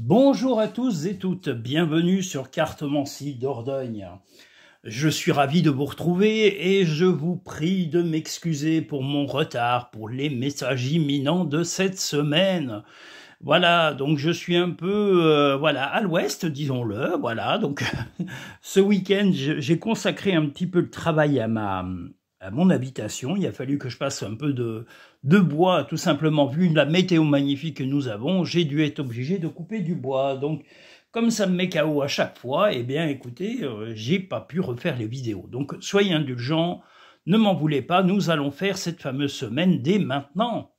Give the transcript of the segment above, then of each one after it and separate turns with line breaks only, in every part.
Bonjour à tous et toutes, bienvenue sur Cartomancie d'Ordogne. Je suis ravi de vous retrouver et je vous prie de m'excuser pour mon retard, pour les messages imminents de cette semaine. Voilà, donc je suis un peu euh, voilà à l'ouest, disons-le. Voilà, donc ce week-end j'ai consacré un petit peu de travail à ma à mon habitation. Il a fallu que je passe un peu de, bois, tout simplement. Vu la météo magnifique que nous avons, j'ai dû être obligé de couper du bois. Donc, comme ça me met KO à chaque fois, eh bien, écoutez, euh, j'ai pas pu refaire les vidéos. Donc, soyez indulgents, ne m'en voulez pas, nous allons faire cette fameuse semaine dès maintenant.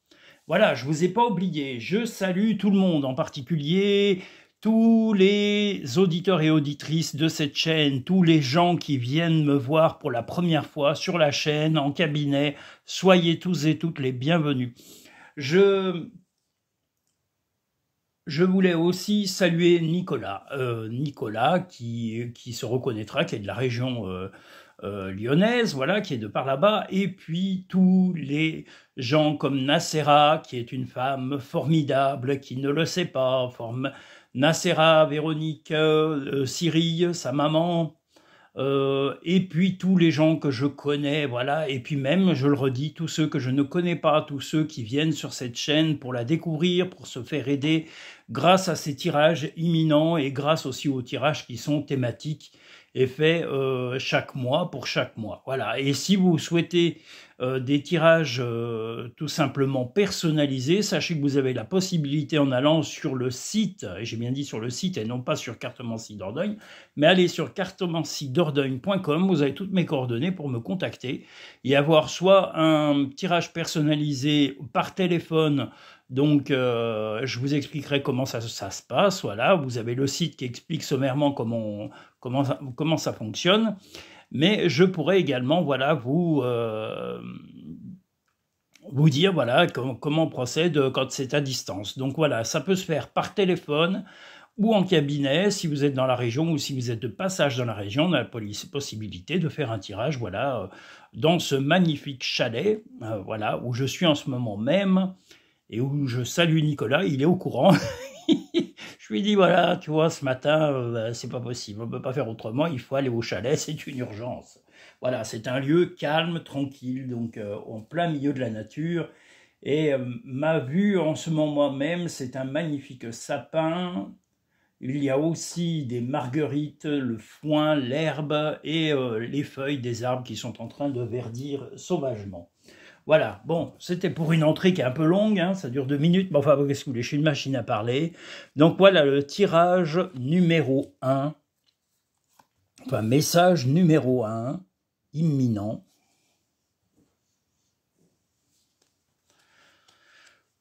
Voilà, je vous ai pas oublié. Je salue tout le monde, en particulier tous les auditeurs et auditrices de cette chaîne, tous les gens qui viennent me voir pour la première fois sur la chaîne, en cabinet, soyez tous et toutes les bienvenus. Je, je voulais aussi saluer Nicolas, euh, Nicolas qui, qui, se reconnaîtra, qui est de la région euh, euh, lyonnaise, voilà, qui est de par là-bas, et puis tous les gens comme Nacera, qui est une femme formidable, qui ne le sait pas, forme Nacera, Véronique, euh, euh, Cyril, sa maman, euh, et puis tous les gens que je connais, voilà, et puis même, je le redis, tous ceux que je ne connais pas, tous ceux qui viennent sur cette chaîne pour la découvrir, pour se faire aider, grâce à ces tirages imminents et grâce aussi aux tirages qui sont thématiques et faits chaque mois pour chaque mois. Voilà, et si vous souhaitez euh, des tirages euh, tout simplement personnalisés. Sachez que vous avez la possibilité en allant sur le site, et j'ai bien dit sur le site et non pas sur Cartomancy Dordogne, mais allez sur cartomanciedordogne.com, vous avez toutes mes coordonnées pour me contacter et avoir soit un tirage personnalisé par téléphone donc, euh, je vous expliquerai comment ça, se passe. Voilà, vous avez le site qui explique sommairement comment, comment ça fonctionne mais je pourrais également voilà, vous, euh, vous dire voilà, comment on procède euh, quand c'est à distance. Donc voilà, ça peut se faire par téléphone ou en cabinet, si vous êtes dans la région ou si vous êtes de passage dans la région, on a la possibilité de faire un tirage voilà, euh, dans ce magnifique chalet voilà, où je suis en ce moment même et où je salue Nicolas, il est au courant. Je lui dis voilà, tu vois, ce matin, euh, bah, c'est pas possible, on ne peut pas faire autrement, il faut aller au chalet, c'est une urgence. Voilà, c'est un lieu calme, tranquille, donc euh, en plein milieu de la nature. Et euh, ma vue en ce moment même, c'est un magnifique sapin. Il y a aussi des marguerites, le foin, l'herbe et les feuilles des arbres qui sont en train de verdir sauvagement. Voilà, bon, c'était pour une entrée qui est un peu longue, hein. ça dure deux minutes, mais enfin, qu'est-ce que vous voulez, je suis une machine à parler. Donc voilà le tirage numéro 1, enfin message numéro 1, imminent,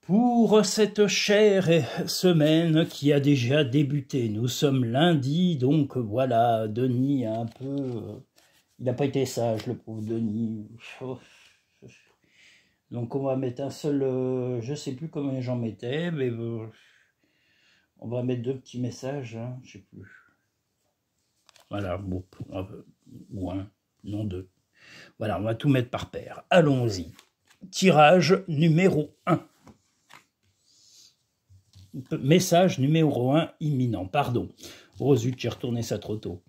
Pour cette chère semaine qui a déjà débuté, nous sommes lundi, donc voilà, Denis a un peu... Euh, il n'a pas été sage, le pauvre Denis. Oh. Donc on va mettre un seul, Je euh, je sais plus combien j'en mettais, mais on va mettre deux petits messages, hein, je sais plus. Voilà, bon, euh, ou un, non deux. Voilà, on va tout mettre par paire. Allons-y. Tirage numéro 1. Message numéro 1 imminent, pardon. Oh zut, j'ai retourné ça trop tôt.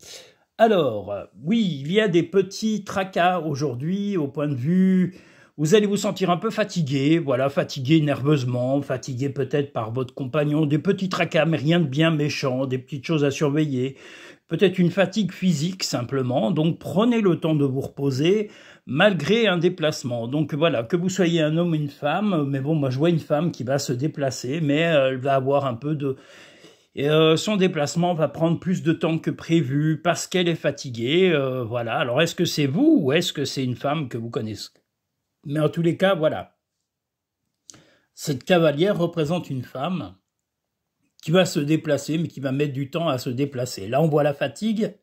Alors, oui, il y a des petits tracas aujourd'hui au point de vue vous allez vous sentir un peu fatigué, voilà, fatigué nerveusement, fatigué peut-être par votre compagnon, des petits tracas, mais rien de bien méchant, des petites choses à surveiller, peut-être une fatigue physique simplement. Donc prenez le temps de vous reposer malgré un déplacement. Donc voilà, que vous soyez un homme ou une femme, mais bon, moi je vois une femme qui va se déplacer, mais euh, elle va avoir un peu de... Euh, son déplacement va prendre plus de temps que prévu parce qu'elle est fatiguée. Euh, voilà. Alors est-ce que c'est vous ou est-ce que c'est une femme que vous connaissez mais en tous les cas, voilà. Cette cavalière représente une femme qui va se déplacer, mais qui va mettre du temps à se déplacer. Là, on voit la fatigue,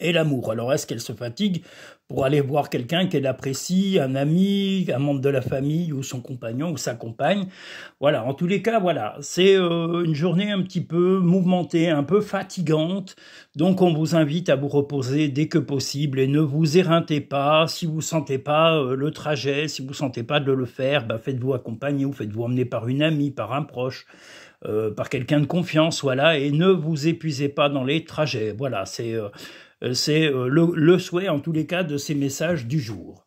et l'amour. Alors est-ce qu'elle se fatigue pour aller voir quelqu'un qu'elle apprécie, un ami, un membre de la famille ou son compagnon ou sa compagne Voilà, en tous les cas, voilà, c'est euh, une journée un petit peu mouvementée, un peu fatigante. Donc on vous invite à vous reposer dès que possible et ne vous éreintez pas. Si vous sentez pas euh, le trajet, si vous sentez pas de le faire, bah, faites-vous accompagner ou faites-vous emmener par une amie, par un proche. Euh, par quelqu'un de confiance, voilà, et ne vous épuisez pas dans les trajets. Voilà, c'est euh, c'est euh, le, souhait, en tous les cas, de ces messages du jour.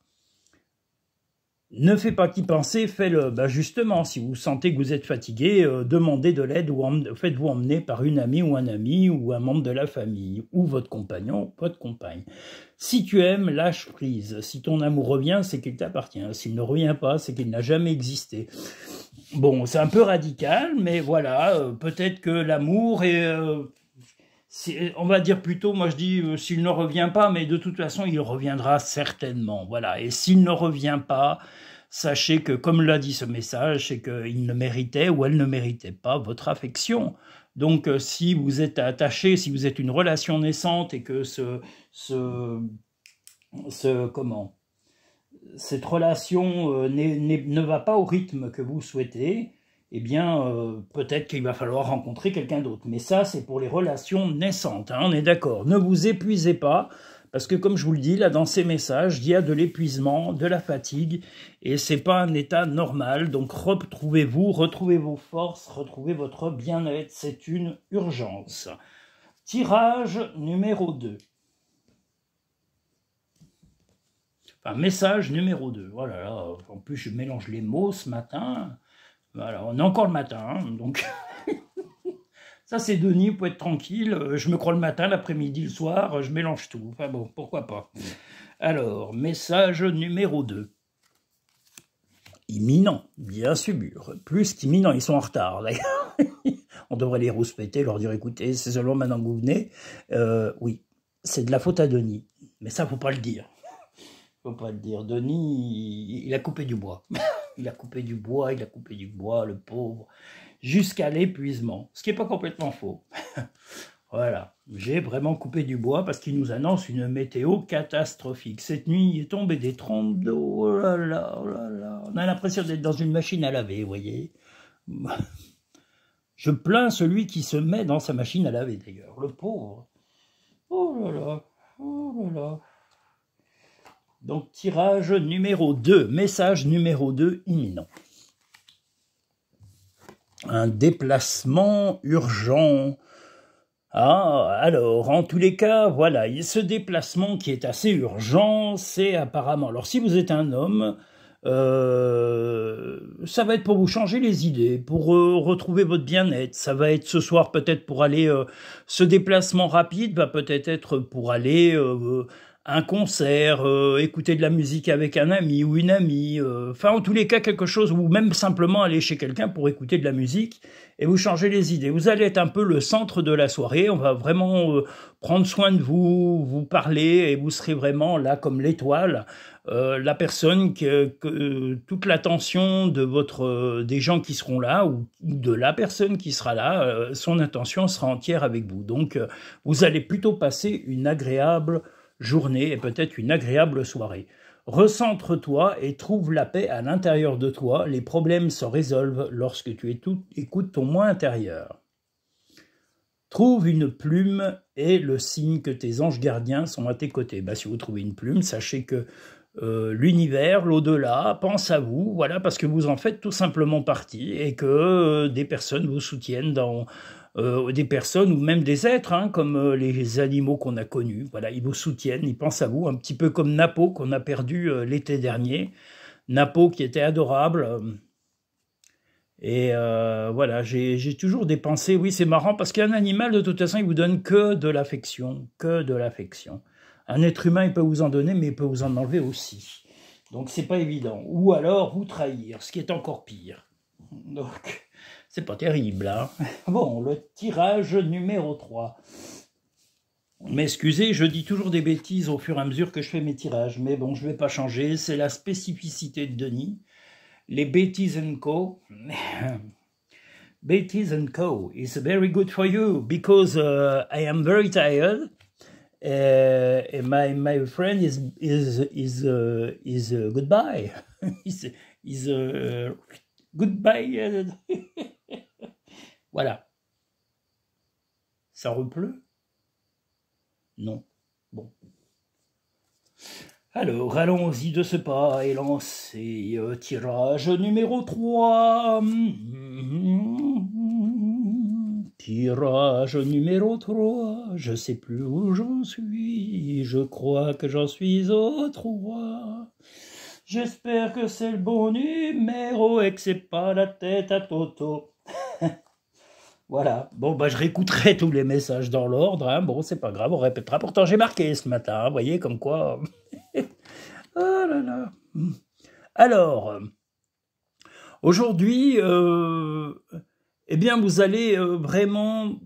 Ne fais pas qu'y penser, fais-le. Ben, justement, si vous sentez que vous êtes fatigué, euh, demandez de l'aide ou faites-vous emmener par une amie ou un ami ou un membre de la famille ou votre compagnon, votre compagne. Si tu aimes, lâche prise. Si ton amour revient, c'est qu'il t'appartient. S'il ne revient pas, c'est qu'il n'a jamais existé. Bon, c'est un peu radical, mais voilà, peut-être que l'amour est... Euh, on va dire plutôt, moi je dis euh, s'il ne revient pas, mais de toute façon il reviendra certainement. Voilà. Et s'il ne revient pas, sachez que comme l'a dit ce message, c'est qu'il ne méritait ou elle ne méritait pas votre affection. Donc euh, si vous êtes attaché, si vous êtes une relation naissante et que ce, ce, comment, cette relation ne va pas au rythme que vous souhaitez, eh bien, euh, peut-être qu'il va falloir rencontrer quelqu'un d'autre. Mais ça, c'est pour les relations naissantes, hein, on est d'accord. Ne vous épuisez pas, parce que comme je vous le dis, là, dans ces messages, il y a de l'épuisement, de la fatigue, et c'est pas un état normal. Donc, retrouvez-vous, retrouvez vos forces, retrouvez votre bien-être, c'est une urgence. Tirage numéro 2. Enfin, message numéro 2. Voilà, en plus, je mélange les mots ce matin. Voilà, on est encore le matin, hein, donc ça c'est Denis, pour être tranquille. Euh, je me crois le matin, l'après-midi, le soir, euh, je mélange tout. Enfin bon, pourquoi pas. Mm. Alors, message numéro 2. Imminent, bien sûr. Plus qu'imminent, ils sont en retard d'ailleurs. on devrait les rouspéter, leur dire écoutez, c'est seulement maintenant que vous venez. Euh, oui, c'est de la faute à Denis. Mais ça, faut pas le dire. Faut pas le dire. Denis, il a coupé du bois il a coupé du bois, il a coupé du bois, le pauvre, jusqu'à l'épuisement, ce qui n'est pas complètement faux. voilà, j'ai vraiment coupé du bois parce qu'il nous annonce une météo catastrophique. Cette nuit, il est tombé des trompes d'eau, oh là là, oh là là. On a l'impression d'être dans une machine à laver, vous voyez Je plains celui qui se met dans sa machine à laver, d'ailleurs, le pauvre. Oh là là, oh là là. Donc tirage numéro 2, message numéro 2 imminent. Un déplacement urgent. Ah, alors, en tous les cas, voilà, ce déplacement qui est assez urgent, c'est apparemment... Alors, si vous êtes un homme, euh, ça va être pour vous changer les idées, pour euh, retrouver votre bien-être. Ça va être ce soir peut-être pour aller... Euh, ce déplacement rapide va peut-être être pour aller un concert, euh, écouter de la musique avec un ami ou une amie, euh, enfin en tous les cas quelque chose, ou même simplement aller chez quelqu'un pour écouter de la musique et vous changer les idées. Vous allez être un peu le centre de la soirée, on va vraiment euh, prendre soin de vous, vous parler et vous serez vraiment là comme l'étoile, la personne que, que toute l'attention de votre des gens qui seront là ou, ou de la personne qui sera là, son attention sera entière avec vous. Donc vous allez plutôt passer une agréable journée et peut-être une agréable soirée. Recentre-toi et trouve la paix à l'intérieur de toi. Les problèmes se résolvent lorsque tu écoutes ton moi intérieur. Trouve une plume et le signe que tes anges gardiens sont à tes côtés. Bah, si vous trouvez une plume, sachez que euh, l'univers, l'au-delà, pense à vous, voilà, parce que vous en faites tout simplement partie et que euh, des personnes vous soutiennent dans, euh, des personnes ou même des êtres, hein, comme euh, les animaux qu'on a connus. Voilà, ils vous soutiennent, ils pensent à vous, un petit peu comme Napo qu'on a perdu euh, l'été dernier. Napo qui était adorable. Et voilà, j'ai toujours des pensées. Oui, c'est marrant parce qu'un animal, de toute façon, il vous donne que de l'affection, que de l'affection. Un être humain, il peut vous en donner, mais il peut vous en enlever aussi. Donc c'est pas évident. Ou alors vous trahir, ce qui est encore pire. Donc c'est pas terrible, hein Bon, le tirage numéro 3. excusez, je dis toujours des bêtises au fur et à mesure que je fais mes tirages, mais bon, je vais pas changer, c'est la spécificité de Denis. Les bêtises co. bêtises co is very good for you because uh, I am very tired. et uh, mon my, my friend is, is, is, uh, goodbye. is goodbye. Voilà. Ça repleut Non. Bon. Alors, allons-y de ce pas et lancez euh, tirage numéro 3. tirage numéro 3. Je sais plus où j'en suis. Je crois que j'en suis au 3. J'espère que c'est le bon numéro et que c'est pas la tête à Toto. Voilà. Bon, bah, je réécouterai tous les messages dans l'ordre. Hein. Bon, c'est pas grave, on répétera. Pourtant, j'ai marqué ce matin. Vous hein, voyez, comme quoi. oh là là. Alors, aujourd'hui, euh, eh bien, vous allez euh, vraiment.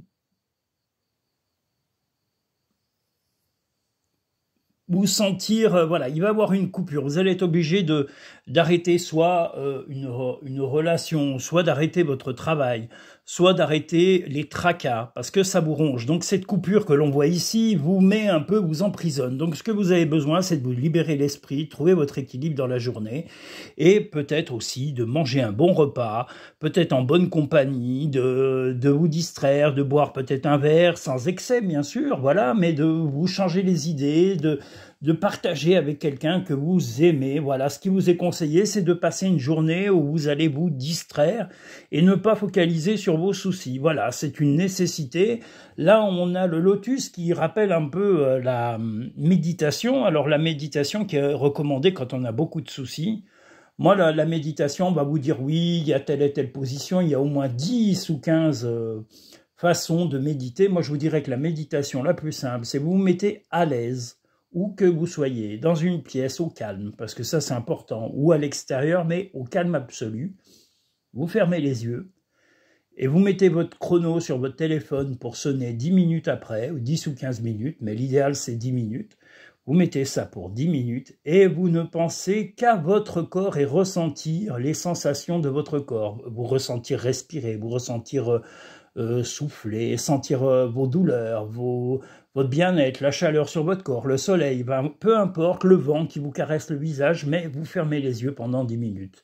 vous sentir, euh, voilà, il va y avoir une coupure. Vous allez être obligé de d'arrêter soit une, une relation, soit d'arrêter votre travail, soit d'arrêter les tracas, parce que ça vous ronge. Donc cette coupure que l'on voit ici vous met un peu, vous emprisonne. Donc ce que vous avez besoin, c'est de vous libérer l'esprit, trouver votre équilibre dans la journée, et peut-être aussi de manger un bon repas, peut-être en bonne compagnie, de, de vous distraire, de boire peut-être un verre, sans excès bien sûr, voilà, mais de vous changer les idées, de, de partager avec quelqu'un que vous aimez. Voilà, ce qui vous est conseillé, c'est de passer une journée où vous allez vous distraire et ne pas focaliser sur vos soucis. Voilà, c'est une nécessité. Là, on a le lotus qui rappelle un peu euh, la méditation. Alors la méditation qui est recommandée quand on a beaucoup de soucis. Moi, la, méditation, va vous dire oui, il y a telle et telle position, il y a au moins 10 ou 15 euh, façons de méditer. Moi, je vous dirais que la méditation la plus simple, c'est vous vous mettez à l'aise où que vous soyez, dans une pièce au calme, parce que ça c'est important, ou à l'extérieur, mais au calme absolu, vous fermez les yeux et vous mettez votre chrono sur votre téléphone pour sonner dix minutes après, ou 10 ou 15 minutes, mais l'idéal c'est 10 minutes. Vous mettez ça pour 10 minutes et vous ne pensez qu'à votre corps et ressentir les sensations de votre corps. Vous ressentir respirer, vous ressentir euh, souffler, sentir euh, vos douleurs, vos, votre bien-être, la chaleur sur votre corps, le soleil, ben, peu importe, le vent qui vous caresse le visage, mais vous fermez les yeux pendant 10 minutes.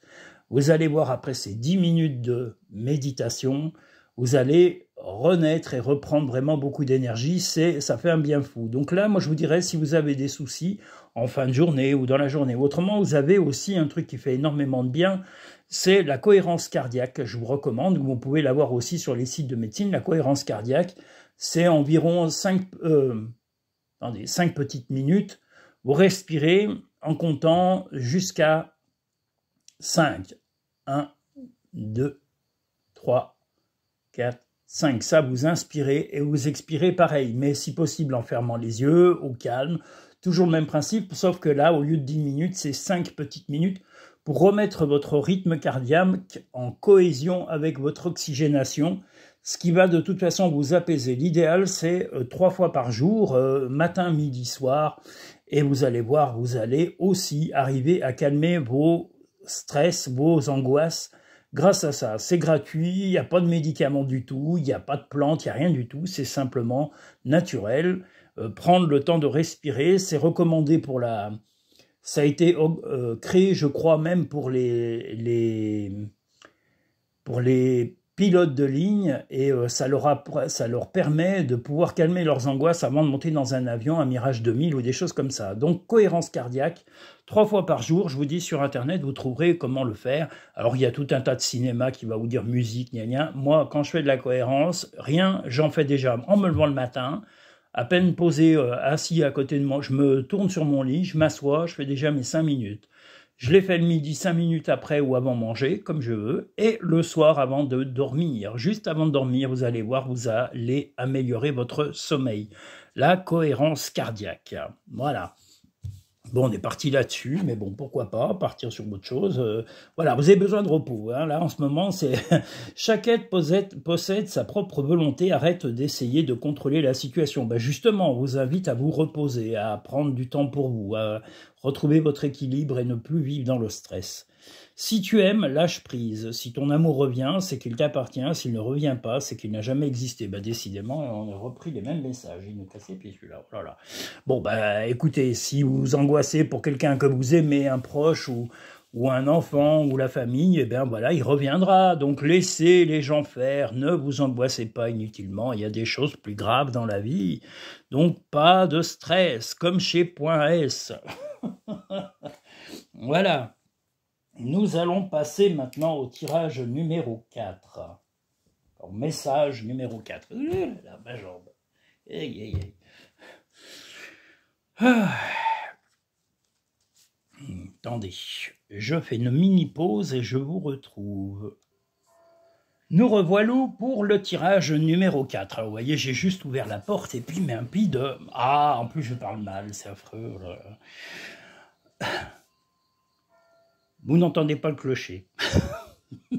Vous allez voir après ces 10 minutes de méditation, vous allez renaître et reprendre vraiment beaucoup d'énergie, c'est ça fait un bien fou. Donc là, moi je vous dirais si vous avez des soucis en fin de journée ou dans la journée, autrement vous avez aussi un truc qui fait énormément de bien, c'est la cohérence cardiaque. Je vous recommande, vous pouvez l'avoir aussi sur les sites de médecine, la cohérence cardiaque c'est environ 5, euh, petites minutes. Vous respirez en comptant jusqu'à 5. 1, 2, 3, 4, 5. Ça, vous inspirez et vous expirez pareil, mais si possible en fermant les yeux, au calme. Toujours le même principe, sauf que là, au lieu de 10 minutes, c'est 5 petites minutes pour remettre votre rythme cardiaque en cohésion avec votre oxygénation ce qui va de toute façon vous apaiser. L'idéal, c'est euh, trois fois par jour, euh, matin, midi, soir, et vous allez voir, vous allez aussi arriver à calmer vos stress, vos angoisses grâce à ça. C'est gratuit, il n'y a pas de médicaments du tout, il n'y a pas de plantes, il n'y a rien du tout, c'est simplement naturel. Euh, prendre le temps de respirer, c'est recommandé pour la... Ça a été créé, je crois, même pour les, les... pour les Pilote de ligne et euh, ça, leur permet de pouvoir calmer leurs angoisses avant de monter dans un avion, un Mirage 2000 ou des choses comme ça. Donc cohérence cardiaque, trois fois par jour, je vous dis sur internet, vous trouverez comment le faire. Alors il y a tout un tas de cinéma qui va vous dire musique, a rien. Moi, quand je fais de la cohérence, rien, j'en fais déjà en me levant le matin. À peine posé, euh, assis à côté de moi, je me tourne sur mon lit, je m'assois, je fais déjà mes cinq minutes. Je l'ai fait le midi cinq minutes après ou avant manger, comme je veux, et le soir avant de dormir. Juste avant de dormir, vous allez voir, vous allez améliorer votre sommeil. La cohérence cardiaque. Voilà. Bon, on est parti là-dessus, mais bon, pourquoi pas partir sur autre chose. Euh, voilà, vous avez besoin de repos. Hein. Là, en ce moment, c'est chaque être possède, sa propre volonté. Arrête d'essayer de contrôler la situation. Ben justement, on vous invite à vous reposer, à prendre du temps pour vous, Retrouvez votre équilibre et ne plus vivre dans le stress. Si tu aimes, lâche prise. Si ton amour revient, c'est qu'il t'appartient. S'il ne revient pas, c'est qu'il n'a jamais existé. Bah, décidément, on a repris les mêmes messages. Il nous casse les pieds, celui-là. Oh bon, bah, écoutez, si vous angoissez pour quelqu'un que vous aimez, un proche ou, un enfant ou la famille, eh bien voilà, il reviendra. Donc laissez les gens faire, ne vous angoissez pas inutilement, il y a des choses plus graves dans la vie. Donc pas de stress, comme chez Point S. voilà. Nous allons passer maintenant au tirage numéro 4. Au message numéro 4. La ah. Attendez, je fais une mini pause et je vous retrouve. Nous revoilons pour le tirage numéro 4. vous voyez, j'ai juste ouvert la porte et puis, mais un pis de. Ah, en plus, je parle mal, c'est affreux. Vous n'entendez pas le clocher.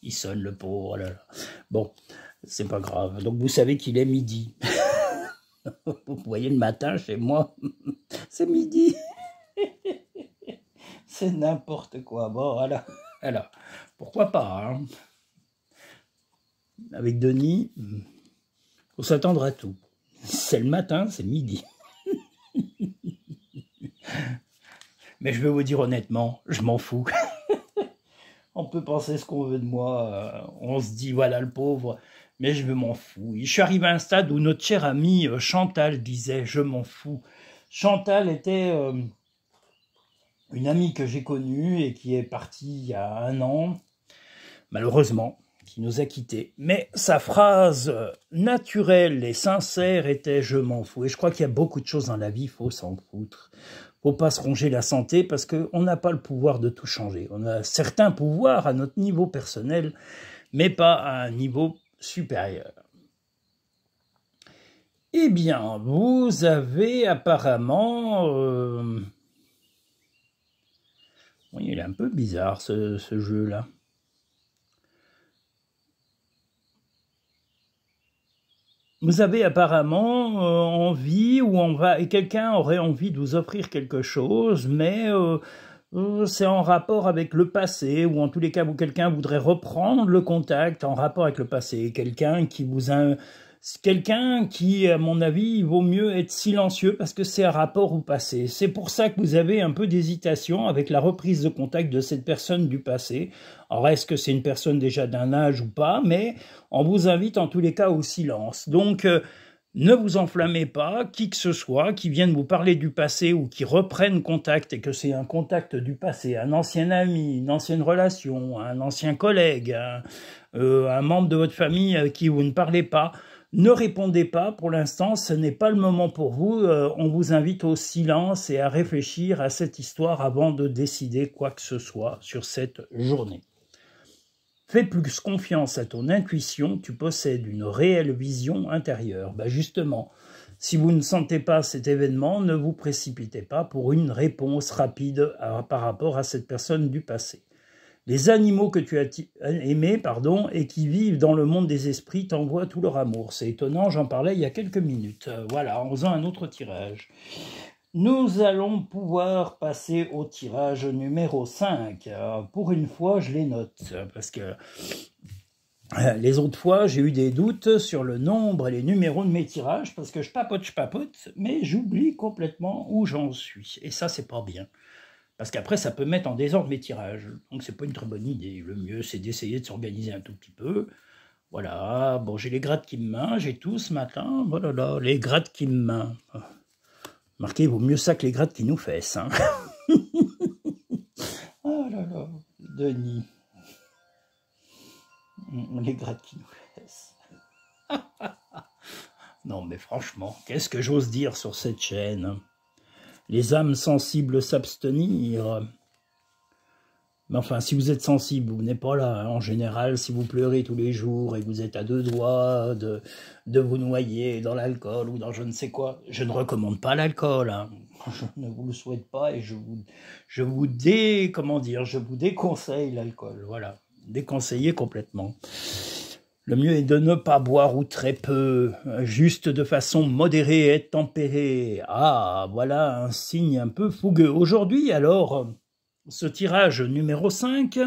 Il sonne le pauvre. Oh là, là. Bon, c'est pas grave. Donc, vous savez qu'il est midi. vous voyez le matin chez moi, c'est midi. c'est n'importe quoi. Bon, voilà. Alors pourquoi pas hein. Avec Denis, on s'attendre à tout. C'est le matin, c'est midi. Mais je vais vous dire honnêtement, je m'en fous. on peut penser ce qu'on veut de moi. Euh, on se dit, voilà le pauvre, mais je m'en fous. Je suis arrivé à un stade où notre chère amie euh, Chantal disait, je m'en fous. Chantal était... Euh, une amie que j'ai connue et qui est partie il y a un an, malheureusement, qui nous a quittés. Mais sa phrase euh, naturelle et sincère était Je m'en fous. Et je crois qu'il y a beaucoup de choses dans la vie, il faut s'en foutre. Faut pas se ronger la santé parce qu'on n'a pas le pouvoir de tout changer. On a certains pouvoirs à notre niveau personnel, mais pas à un niveau supérieur. Eh bien, vous avez apparemment euh, oui, il est un peu bizarre ce, jeu-là. Vous avez apparemment euh, envie ou on va et quelqu'un aurait envie de vous offrir quelque chose, mais euh, euh, c'est en rapport avec le passé ou en tous les cas où quelqu'un voudrait reprendre le contact en rapport avec le passé, quelqu'un qui vous a c'est quelqu'un qui, à mon avis, vaut mieux être silencieux parce que c'est un rapport au passé. C'est pour ça que vous avez un peu d'hésitation avec la reprise de contact de cette personne du passé. Alors, est-ce que c'est une personne déjà d'un âge ou pas Mais on vous invite en tous les cas au silence. Donc, euh, ne vous enflammez pas, qui que ce soit qui vienne vous parler du passé ou qui reprenne contact et que c'est un contact du passé, un ancien ami, une ancienne relation, un ancien collègue, un, euh, membre de votre famille avec qui vous ne parlez pas, ne répondez pas pour l'instant, ce n'est pas le moment pour vous. Euh, on vous invite au silence et à réfléchir à cette histoire avant de décider quoi que ce soit sur cette journée. Fais plus confiance à ton intuition, tu possèdes une réelle vision intérieure. Ben justement, si vous ne sentez pas cet événement, ne vous précipitez pas pour une réponse rapide euh, par rapport à cette personne du passé. Les animaux que tu as aimés pardon, et qui vivent dans le monde des esprits t'envoient tout leur amour. C'est étonnant, j'en parlais il y a quelques minutes. Euh, voilà, en faisant un autre tirage. Nous allons pouvoir passer au tirage numéro 5. Pour une fois, je les note, parce que euh, les autres fois, j'ai eu des doutes sur le nombre et les numéros de mes tirages parce que je papote, je papote, mais j'oublie complètement où j'en suis. Et ça, c'est pas bien. Parce qu'après, ça peut mettre en désordre mes tirages. Donc, c'est pas une très bonne idée. Le mieux, c'est d'essayer de s'organiser un tout petit peu. Voilà, bon, j'ai les grattes qui me main, j'ai tout ce matin. Voilà, oh là, les grattes qui me main. Oh. Marquez, vaut mieux ça que les grattes qui nous fessent. Hein. oh là là, Denis. Mm, les grades qui nous fessent. non, mais franchement, qu'est-ce que j'ose dire sur cette chaîne hein les âmes sensibles s'abstenir. Mais enfin, si vous êtes sensible, vous n'êtes pas là. En général, si vous pleurez tous les jours et vous êtes à deux doigts de, de vous noyer dans l'alcool ou dans je ne sais quoi, je ne recommande pas l'alcool. Je hein. ne vous le souhaite pas et je vous, je vous dé, dire, je vous déconseille l'alcool. Voilà, déconseiller complètement. Le mieux est de ne pas boire ou très peu, juste de façon modérée et tempérée. Ah, voilà un signe un peu fougueux. Aujourd'hui, alors, ce tirage numéro 5,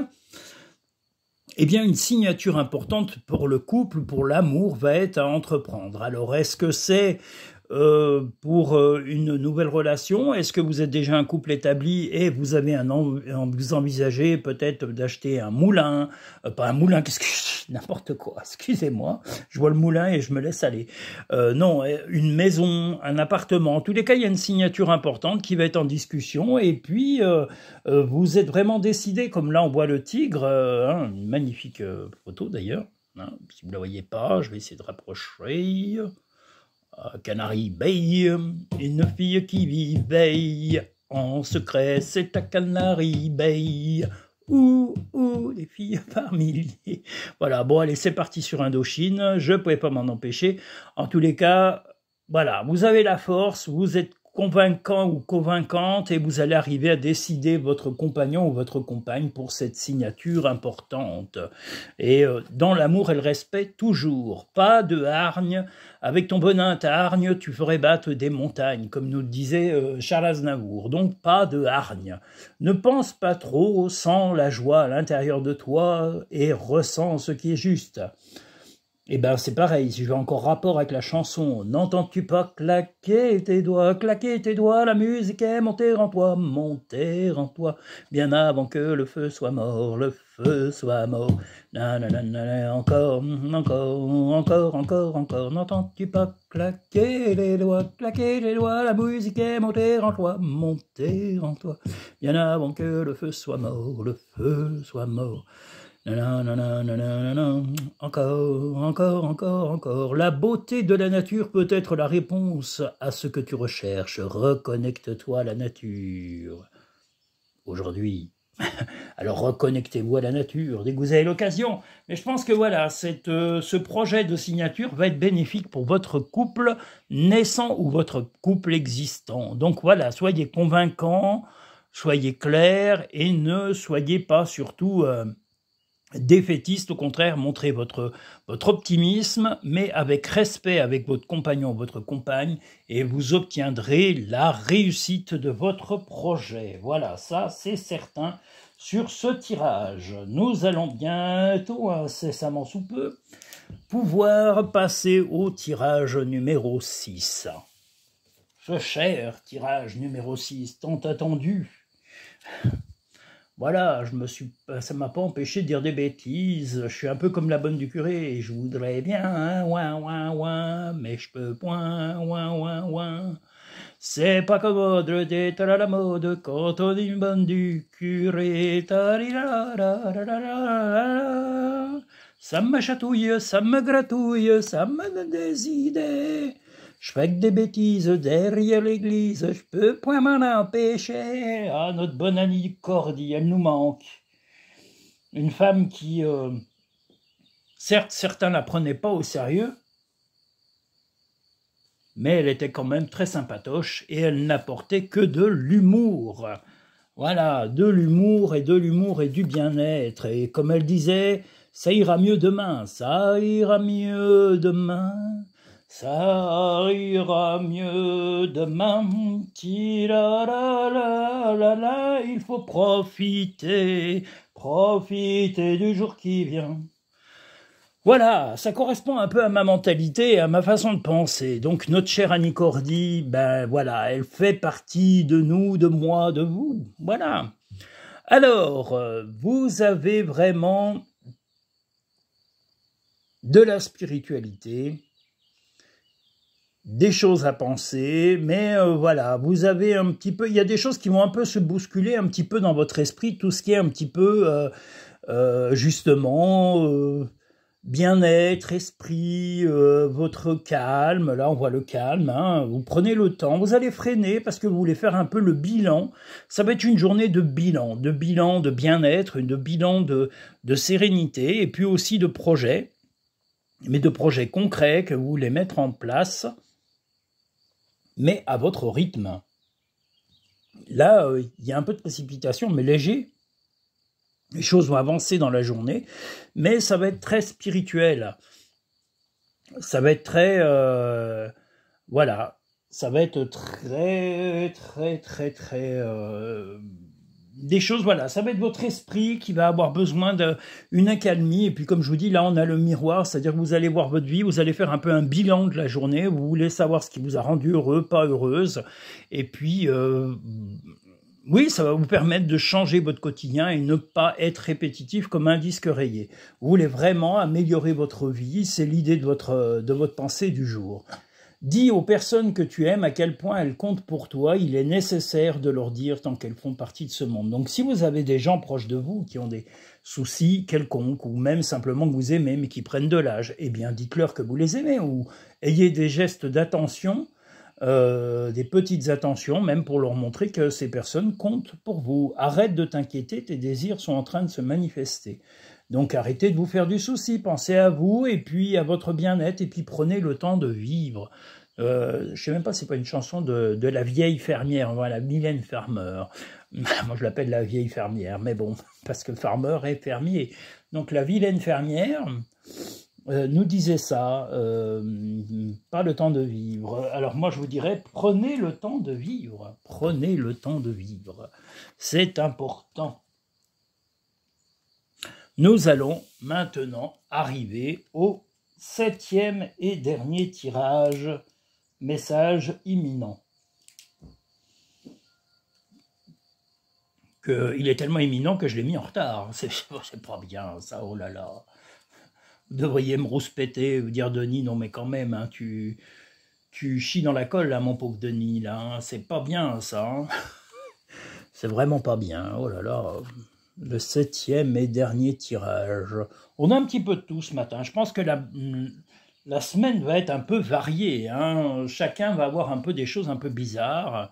eh bien, une signature importante pour le couple, pour l'amour, va être à entreprendre. Alors, est-ce que c'est euh, pour euh, une nouvelle relation Est-ce que vous êtes déjà un couple établi et vous avez un vous envisagez peut-être d'acheter un moulin euh, Pas un moulin, qu'est-ce que n'importe quoi. Excusez-moi, je vois le moulin et je me laisse aller. non, une maison, un appartement. En tous les cas, il y a une signature importante qui va être en discussion et puis vous êtes vraiment décidé. Comme là, on voit le tigre, hein, une magnifique photo d'ailleurs. Hein. si vous ne la voyez pas, je vais essayer de rapprocher. Euh, Canary Bay, une fille qui vit En secret, c'est à canari Bay, Ouh, ouh, les filles par milliers. Voilà, bon, allez, c'est parti sur Indochine. Je ne pouvais pas m'en empêcher. En tous les cas, voilà, vous avez la force, vous êtes convaincant ou convaincante et vous allez arriver à décider votre compagnon ou votre compagne pour cette signature importante. Et euh, dans l'amour et le respect, toujours. Pas de hargne. Avec ton bonin, ta hargne, tu ferais battre des montagnes, comme nous le disait euh, Charles Aznavour. Donc pas de hargne. Ne pense pas trop, sens la joie à l'intérieur de toi et ressens ce qui est juste. Eh ben c'est pareil, si j'ai encore rapport avec la chanson, n'entends-tu pas claquer tes doigts, claquer tes doigts, la musique est montée en toi, monter en toi, bien avant que le feu soit mort, le feu soit mort. Nanana, encore, encore, encore, encore, encore, n'entends-tu pas claquer les doigts, claquer les doigts, la musique est montée en toi, monter en toi, bien avant que le feu soit mort, le feu soit mort encore, encore, encore, encore. La beauté de la nature peut être la réponse à ce que tu recherches. Reconnecte-toi à la nature. Aujourd'hui. Alors reconnectez-vous à la nature dès que vous avez l'occasion. Mais je pense que voilà, cette, euh, ce projet de signature va être bénéfique pour votre couple naissant ou votre couple existant. Donc voilà, soyez convaincant, soyez clair et ne soyez pas surtout... Euh, défaitiste, au contraire, montrez votre, optimisme, mais avec respect avec votre compagnon votre compagne, et vous obtiendrez la réussite de votre projet. Voilà, ça c'est certain sur ce tirage. Nous allons bientôt, incessamment sous peu, pouvoir passer au tirage numéro 6. Ce cher tirage numéro 6, tant attendu. Voilà, je me suis, ça m'a pas empêché de dire des bêtises. Je suis un peu comme la bonne du curé. Je voudrais bien, hein, ouin, mais je peux point, C'est pas commode d'être à la mode quand on est une bonne du curé. Ça me chatouille, ça me gratouille, ça me donne des idées. Je fais que des bêtises derrière l'église, je peux point m'en empêcher. Ah, notre bonne amie Cordy, elle nous manque. Une femme qui, euh, certes, certains la prenaient pas au sérieux, mais elle était quand même très sympatoche et elle n'apportait que de l'humour. Voilà, de l'humour et de l'humour et du bien-être. Et comme elle disait, ça ira mieux demain, ça ira mieux demain. Ça ira mieux demain. Ti, la la la la, il faut profiter, profiter du jour qui vient. Voilà, ça correspond un peu à ma mentalité, à ma façon de penser. Donc notre chère Annie Cordy, ben voilà, elle fait partie de nous, de moi, de vous. Voilà. Alors, euh, vous avez vraiment de la spiritualité, des choses à penser, mais euh, voilà, vous avez un petit peu, il y a des choses qui vont un peu se bousculer un petit peu dans votre esprit, tout ce qui est un petit peu euh, euh, justement bien-être, esprit, votre calme, là on voit le calme, hein, vous prenez le temps, vous allez freiner parce que vous voulez faire un peu le bilan, ça va être une journée de bilan, de bilan de bien-être, de bilan de, de sérénité et puis aussi de projets, mais de projets concrets que vous voulez mettre en place mais à votre rythme. Là, euh, il y a un peu de précipitation, mais léger. Les choses vont avancer dans la journée, mais ça va être très spirituel. Ça va être très... Euh, voilà. Ça va être très, très, très, très... Euh, des choses, voilà, ça va être votre esprit qui va avoir besoin d'une accalmie. Et puis, comme je vous dis, là, on a le miroir, c'est-à-dire que vous allez voir votre vie, vous allez faire un peu un bilan de la journée, vous voulez savoir ce qui vous a rendu heureux, pas heureuse. Et puis, euh, oui, ça va vous permettre de changer votre quotidien et ne pas être répétitif comme un disque rayé. Vous voulez vraiment améliorer votre vie, c'est l'idée de votre, de votre pensée du jour. Dis aux personnes que tu aimes à quel point elles comptent pour toi, il est nécessaire de leur dire tant qu'elles font partie de ce monde. Donc si vous avez des gens proches de vous qui ont des soucis quelconques, ou même simplement que vous aimez mais qui prennent de l'âge, eh bien dites-leur que vous les aimez, ou ayez des gestes d'attention, euh, des petites attentions, même pour leur montrer que ces personnes comptent pour vous. Arrête de t'inquiéter, tes désirs sont en train de se manifester. Donc arrêtez de vous faire du souci, pensez à vous et puis à votre bien-être et puis prenez le temps de vivre. Je euh, je sais même pas, c'est pas une chanson de, la vieille fermière, voilà, vilaine Farmer. Moi, je l'appelle la vieille fermière, mais bon, parce que Farmer est fermier. Donc, la vilaine fermière euh, nous disait ça, euh, pas le temps de vivre. Alors, moi, je vous dirais, prenez le temps de vivre, prenez le temps de vivre. C'est important. Nous allons maintenant arriver au septième et dernier tirage, message imminent. Que il est tellement imminent que je l'ai mis en retard. C'est pas bien ça, oh là là. Vous devriez me rouspéter, vous dire Denis, non mais quand même, hein, tu, tu chies dans la colle là, mon pauvre Denis, là. Hein. C'est pas bien ça. Hein. C'est vraiment pas bien, oh là là le septième et dernier tirage. On a un petit peu de tout ce matin. Je pense que la, mm, la semaine va être un peu variée. Hein. Chacun va avoir un peu des choses un peu bizarres,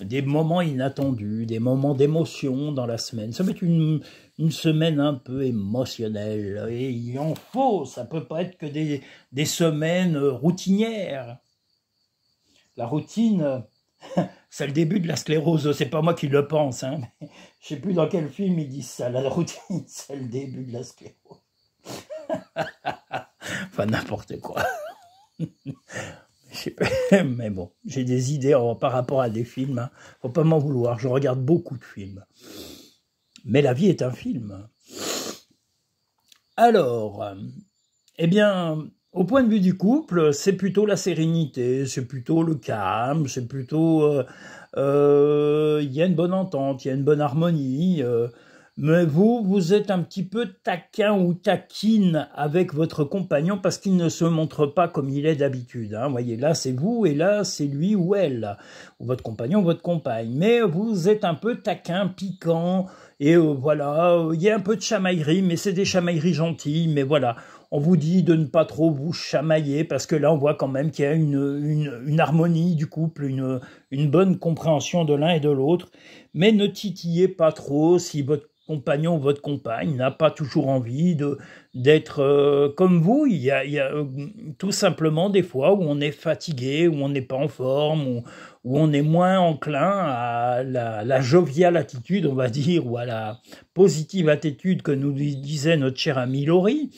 des moments inattendus, des moments d'émotion dans la semaine. Ça va être une, une, semaine un peu émotionnelle. Et il en faut, ça peut pas être que des, des semaines routinières. La routine... c'est le début de la sclérose, c'est pas moi qui le pense, hein. je sais plus dans quel film ils disent ça, la routine, c'est le début de la sclérose. enfin, n'importe quoi. mais bon, j'ai des idées oh, par rapport à des films, hein. faut pas m'en vouloir, je regarde beaucoup de films. Mais la vie est un film. Alors, euh, eh bien, au point de vue du couple, c'est plutôt la sérénité, c'est plutôt le calme, c'est plutôt euh, euh, il y a une bonne entente, il y a une bonne harmonie. Euh. mais vous, vous êtes un petit peu taquin ou taquine avec votre compagnon parce qu'il ne se montre pas comme il est d'habitude. Vous hein. Voyez, là c'est vous et là c'est lui ou elle, ou votre compagnon ou votre compagne. Mais vous êtes un peu taquin, piquant, et voilà, il y a un peu de chamaillerie, mais c'est des chamailleries gentilles, mais voilà on vous dit de ne pas trop vous chamailler parce que là on voit quand même qu'il y a une, une, harmonie du couple, une, une bonne compréhension de l'un et de l'autre. Mais ne titillez pas trop si votre compagnon ou votre compagne n'a pas toujours envie de d'être euh, comme vous. Il y a, y a euh, tout simplement des fois où on est fatigué, où on n'est pas en forme, où, on est moins enclin à la, la joviale attitude, on va dire, ou à la positive attitude que nous disait notre cher ami Laurie.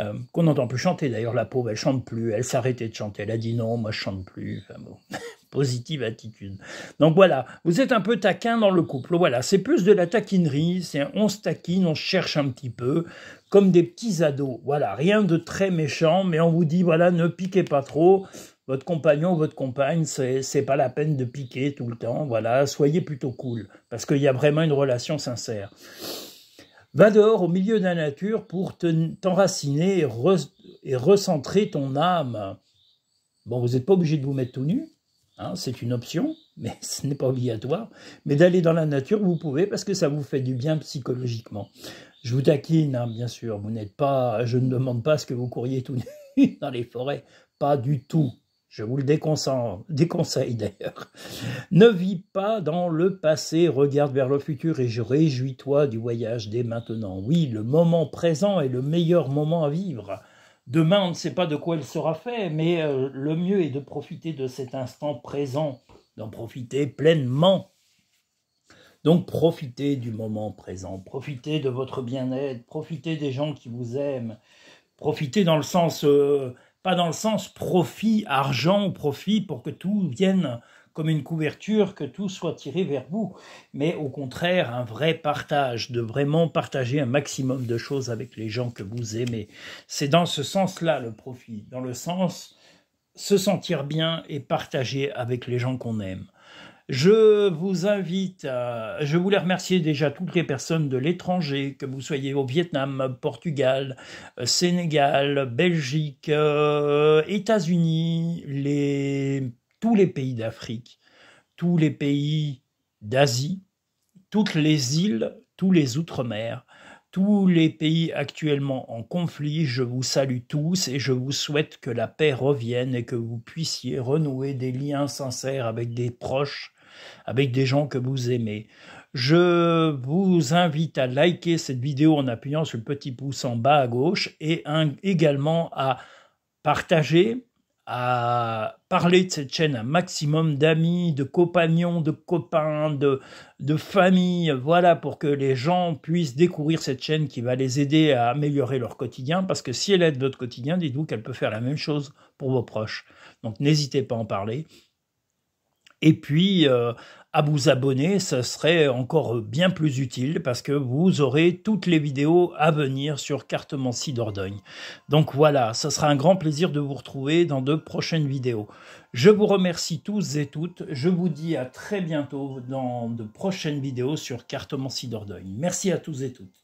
Euh, qu'on n'entend plus chanter. D'ailleurs, la pauvre, elle chante plus, elle s'arrêtait de chanter, elle a dit non, moi je chante plus. Positive attitude. Donc voilà, vous êtes un peu taquin dans le couple. Voilà, c'est plus de la taquinerie, c'est on se taquine, on cherche un petit peu, comme des petits ados. Voilà, rien de très méchant, mais on vous dit voilà, ne piquez pas trop. Votre compagnon, votre compagne, c'est pas la peine de piquer tout le temps. Voilà, soyez plutôt cool, parce qu'il y a vraiment une relation sincère. Va dehors au milieu de la nature pour t'enraciner et, recentrer ton âme. Bon, vous n'êtes pas obligé de vous mettre tout nu, hein, c'est une option, mais ce n'est pas obligatoire. Mais d'aller dans la nature, vous pouvez parce que ça vous fait du bien psychologiquement. Je vous taquine, hein, bien sûr, vous n'êtes pas, je ne demande pas ce que vous courriez tout nu dans les forêts, pas du tout je vous le déconseille d'ailleurs, ne vis pas dans le passé, regarde vers le futur et je réjouis-toi du voyage dès maintenant. Oui, le moment présent est le meilleur moment à vivre. Demain, on ne sait pas de quoi il sera fait, mais euh, le mieux est de profiter de cet instant présent, d'en profiter pleinement. Donc profitez du moment présent, profitez de votre bien-être, profitez des gens qui vous aiment, profitez dans le sens... Euh, pas dans le sens profit, argent ou profit pour que tout vienne comme une couverture, que tout soit tiré vers vous, mais au contraire un vrai partage, de vraiment partager un maximum de choses avec les gens que vous aimez. C'est dans ce sens-là le profit, dans le sens se sentir bien et partager avec les gens qu'on aime. Je vous invite Je voulais remercier déjà toutes les personnes de l'étranger, que vous soyez au Vietnam, Portugal, euh, Sénégal, Belgique, euh, États-Unis, les... tous les pays d'Afrique, tous les pays d'Asie, toutes les îles, tous les Outre-mer tous les pays actuellement en conflit, je vous salue tous et je vous souhaite que la paix revienne et que vous puissiez renouer des liens sincères avec des proches, avec des gens que vous aimez. Je vous invite à liker cette vidéo en appuyant sur le petit pouce en bas à gauche et également à partager, à parler de cette chaîne un maximum d'amis, de compagnons, de copains, de, de famille, voilà, pour que les gens puissent découvrir cette chaîne qui va les aider à améliorer leur quotidien, parce que si elle aide votre quotidien, dites-vous qu'elle peut faire la même chose pour vos proches. Donc n'hésitez pas à en parler. Et puis, euh, à vous abonner, ce serait encore bien plus utile parce que vous aurez toutes les vidéos à venir sur Cartomancy Dordogne. Donc voilà, ce sera un grand plaisir de vous retrouver dans de prochaines vidéos. Je vous remercie tous et toutes, je vous dis à très bientôt dans de prochaines vidéos sur Cartomancy Dordogne. Merci à tous et toutes.